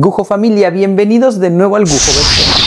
Gujo familia, bienvenidos de nuevo al Gujo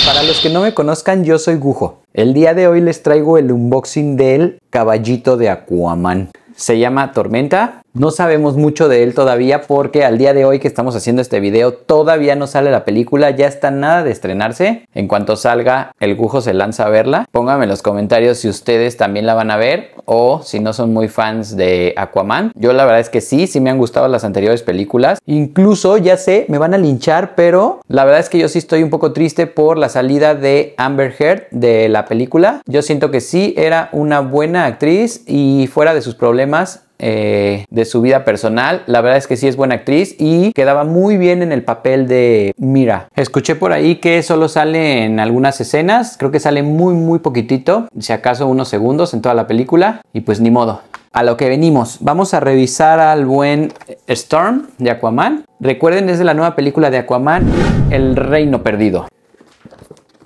Para los que no me conozcan, yo soy Gujo. El día de hoy les traigo el unboxing del caballito de Aquaman. Se llama Tormenta, no sabemos mucho de él todavía porque al día de hoy que estamos haciendo este video todavía no sale la película, ya está nada de estrenarse. En cuanto salga, el gujo se lanza a verla. Pónganme en los comentarios si ustedes también la van a ver o si no son muy fans de Aquaman. Yo la verdad es que sí, sí me han gustado las anteriores películas. Incluso, ya sé, me van a linchar, pero la verdad es que yo sí estoy un poco triste por la salida de Amber Heard de la película. Yo siento que sí era una buena actriz y fuera de sus problemas eh, de su vida personal. La verdad es que sí es buena actriz y quedaba muy bien en el papel de Mira. Escuché por ahí que solo sale en algunas escenas, creo que sale muy muy poquitito, si acaso unos segundos en toda la película y pues ni modo. A lo que venimos, vamos a revisar al buen Storm de Aquaman. Recuerden, es de la nueva película de Aquaman, El Reino Perdido.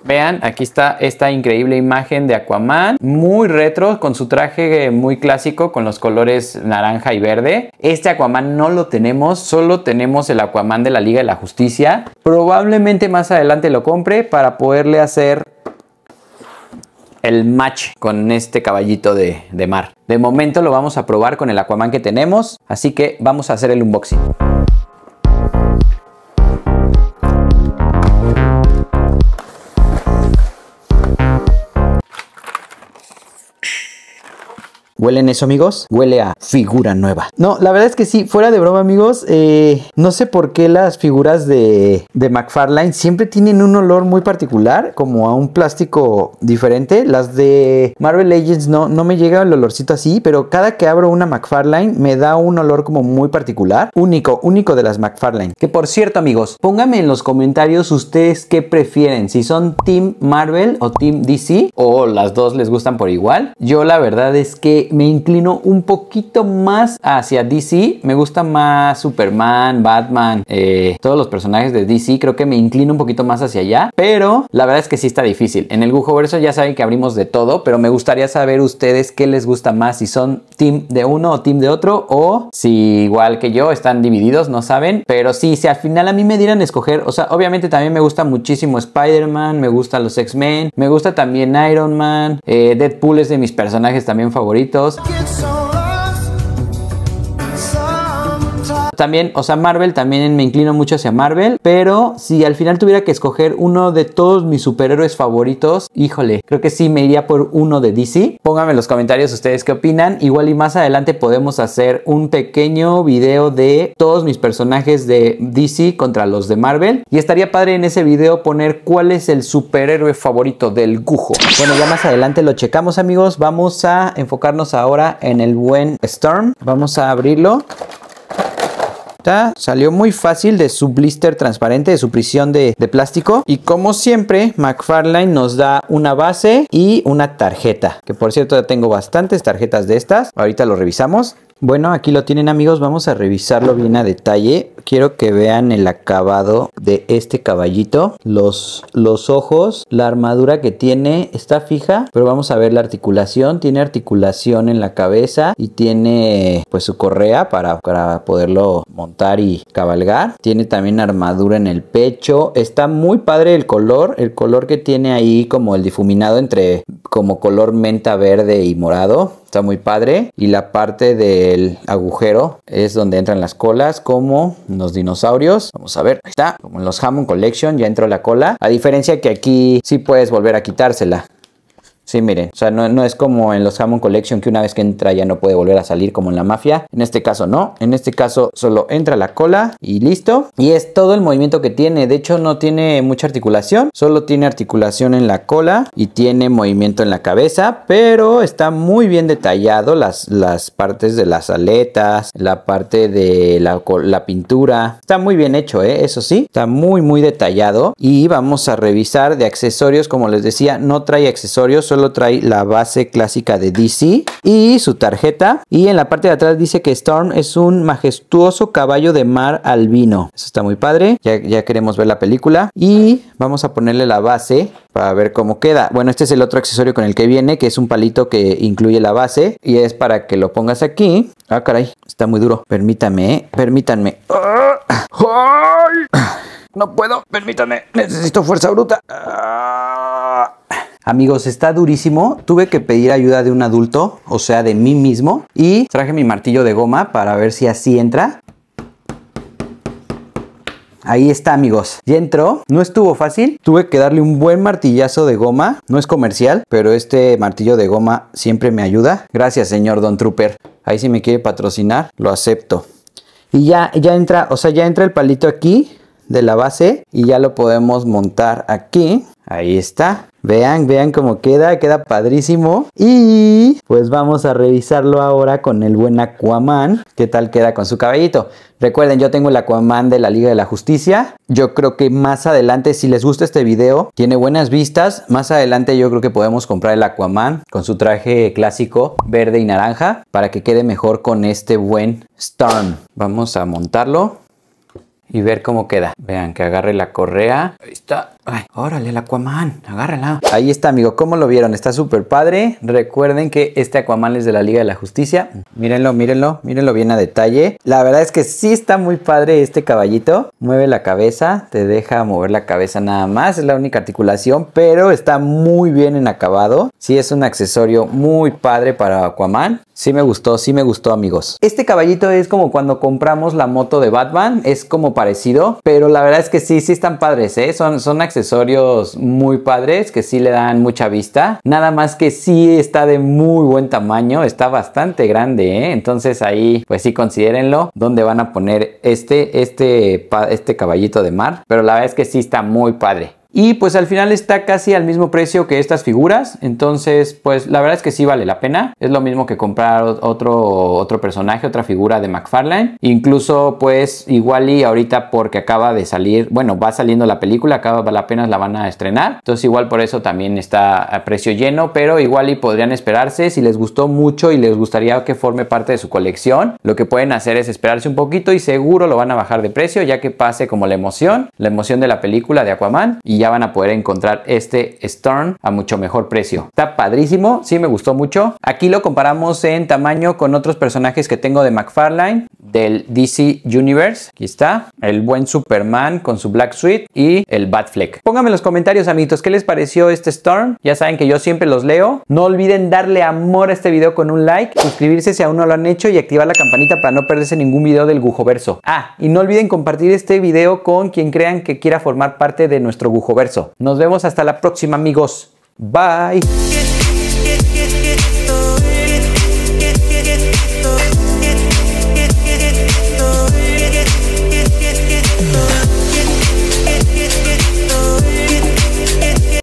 Vean, aquí está esta increíble imagen de Aquaman, muy retro, con su traje eh, muy clásico, con los colores naranja y verde. Este Aquaman no lo tenemos, solo tenemos el Aquaman de la Liga de la Justicia. Probablemente más adelante lo compre para poderle hacer el match con este caballito de, mar. De momento lo vamos a probar con el Aquaman que tenemos, así que vamos a hacer el unboxing. ¿Huelen eso, amigos? Huele a figura nueva. No, la verdad es que sí, fuera de broma, amigos, eh, no sé por qué las figuras de, McFarlane siempre tienen un olor muy particular, como a un plástico diferente. Las de Marvel Legends no, no me llega el olorcito así, pero cada que abro una McFarlane me da un olor como muy particular, único, único de las McFarlane. Que por cierto, amigos, pónganme en los comentarios ustedes qué prefieren, si son Team Marvel o Team DC, o las dos les gustan por igual. Yo la verdad es que me inclino un poquito más hacia DC. Me gusta más Superman, Batman, eh, todos los personajes de DC. Creo que me inclino un poquito más hacia allá. Pero la verdad es que sí está difícil. En el verso ya saben que abrimos de todo, pero me gustaría saber ustedes qué les gusta más, si son team de uno o team de otro, o si igual que yo están divididos, no saben. Pero sí, si al final a mí me dieran escoger, o sea, obviamente también me gusta muchísimo Spider-Man, me gustan los X-Men, me gusta también Iron Man, eh, Deadpool es de mis personajes también favoritos. get so. también, o sea, Marvel, también me inclino mucho hacia Marvel, pero si al final tuviera que escoger uno de todos mis superhéroes favoritos, híjole, creo que sí me iría por uno de DC. Pónganme en los comentarios ustedes qué opinan. Igual y más adelante podemos hacer un pequeño video de todos mis personajes de DC contra los de Marvel. Y estaría padre en ese video poner cuál es el superhéroe favorito del Gujo. Bueno, ya más adelante lo checamos amigos. Vamos a enfocarnos ahora en el buen Storm. Vamos a abrirlo salió muy fácil de su blister transparente, de su prisión de, de plástico. Y como siempre, McFarlane nos da una base y una tarjeta. Que por cierto ya tengo bastantes tarjetas de estas. Ahorita lo revisamos. Bueno, aquí lo tienen amigos, vamos a revisarlo bien a detalle. Quiero que vean el acabado de este caballito, los, los ojos, la armadura que tiene, está fija, pero vamos a ver la articulación. Tiene articulación en la cabeza y tiene pues su correa para, para poderlo montar y cabalgar. Tiene también armadura en el pecho, está muy padre el color, el color que tiene ahí como el difuminado entre como color menta verde y morado está muy padre. Y la parte del agujero es donde entran las colas, como los dinosaurios. Vamos a ver, ahí está, como en los Hammond Collection ya entró la cola. A diferencia que aquí sí puedes volver a quitársela. Sí, miren. o sea, no, es como en los Hammond Collection que una vez que entra ya no puede volver a salir como en la mafia. En este caso no, en este caso solo entra la cola y listo. Y es todo el movimiento que tiene, de hecho no tiene mucha articulación, solo tiene articulación en la cola y tiene movimiento en la cabeza, pero está muy bien detallado las, las partes de las aletas, la parte de la, pintura. Está muy bien hecho, ¿eh? eso sí, está muy muy detallado. Y vamos a revisar de accesorios, como les decía, no trae accesorios, solo lo trae la base clásica de DC y su tarjeta. Y en la parte de atrás dice que Storm es un majestuoso caballo de mar albino. Eso está muy padre. Ya, queremos ver la película. Y vamos a ponerle la base para ver cómo queda. Bueno, este es el otro accesorio con el que viene, que es un palito que incluye la base. Y es para que lo pongas aquí. Ah, caray, está muy duro. Permítame, ¿eh? permítanme. No puedo, permítanme. Necesito fuerza bruta. Ah. Amigos, está durísimo. Tuve que pedir ayuda de un adulto, o sea, de mí mismo. Y traje mi martillo de goma para ver si así entra. Ahí está, amigos. Ya entró. No estuvo fácil. Tuve que darle un buen martillazo de goma. No es comercial, pero este martillo de goma siempre me ayuda. Gracias, señor Don Trooper. Ahí si me quiere patrocinar, lo acepto. Y ya, ya entra, o sea, ya entra el palito aquí de la base y ya lo podemos montar aquí. Ahí está. Vean, vean cómo queda, queda padrísimo. Y pues vamos a revisarlo ahora con el buen Aquaman. ¿Qué tal queda con su cabellito? Recuerden, yo tengo el Aquaman de la Liga de la Justicia. Yo creo que más adelante, si les gusta este video, tiene buenas vistas. Más adelante yo creo que podemos comprar el Aquaman con su traje clásico verde y naranja para que quede mejor con este buen Storm. Vamos a montarlo y ver cómo queda. Vean, que agarre la correa. Ahí está. Ay, órale, el Aquaman, agárrala. Ahí está, amigo. ¿Cómo lo vieron? Está súper padre. Recuerden que este Aquaman es de la Liga de la Justicia. Mírenlo, mírenlo, mírenlo bien a detalle. La verdad es que sí está muy padre este caballito. Mueve la cabeza, te deja mover la cabeza nada más. Es la única articulación, pero está muy bien en acabado. Sí es un accesorio muy padre para Aquaman. Sí me gustó, sí me gustó amigos. Este caballito es como cuando compramos la moto de Batman, es como parecido, pero la verdad es que sí, sí están padres, ¿eh? son, son accesorios muy padres que sí le dan mucha vista, nada más que sí está de muy buen tamaño, está bastante grande, ¿eh? entonces ahí pues sí considérenlo, dónde van a poner este, este, este caballito de mar, pero la verdad es que sí está muy padre. Y pues al final está casi al mismo precio que estas figuras. Entonces, pues la verdad es que sí vale la pena. Es lo mismo que comprar otro, otro personaje, otra figura de McFarlane. Incluso, pues, igual y ahorita porque acaba de salir. Bueno, va saliendo la película, acaba apenas la van a estrenar. Entonces, igual por eso también está a precio lleno. Pero igual y podrían esperarse. Si les gustó mucho y les gustaría que forme parte de su colección. Lo que pueden hacer es esperarse un poquito y seguro lo van a bajar de precio. Ya que pase como la emoción. La emoción de la película de Aquaman. Y ya van a poder encontrar este Stern a mucho mejor precio. Está padrísimo, sí me gustó mucho. Aquí lo comparamos en tamaño con otros personajes que tengo de McFarlane del DC Universe. Aquí está, el buen Superman con su Black suit y el Batfleck. Pónganme en los comentarios, amiguitos, ¿qué les pareció este Storm? Ya saben que yo siempre los leo. No olviden darle amor a este video con un like, suscribirse si aún no lo han hecho y activar la campanita para no perderse ningún video del Verso. Ah, y no olviden compartir este video con quien crean que quiera formar parte de nuestro Verso. Nos vemos hasta la próxima, amigos. Bye.